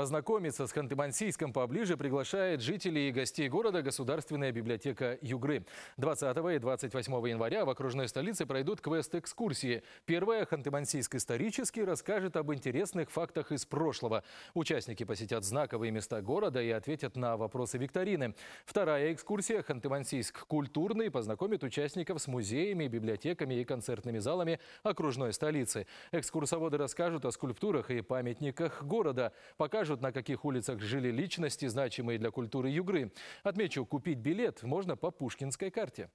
Познакомиться с Ханты-Мансийском поближе приглашает жителей и гостей города Государственная библиотека Югры. 20 и 28 января в окружной столице пройдут квест-экскурсии. Первая Ханты-Мансийск исторически расскажет об интересных фактах из прошлого. Участники посетят знаковые места города и ответят на вопросы викторины. Вторая экскурсия Ханты-Мансийск культурный познакомит участников с музеями, библиотеками и концертными залами окружной столицы. Экскурсоводы расскажут о скульптурах и памятниках города, покажут покажут, на каких улицах жили личности, значимые для культуры Югры. Отмечу, купить билет можно по пушкинской карте.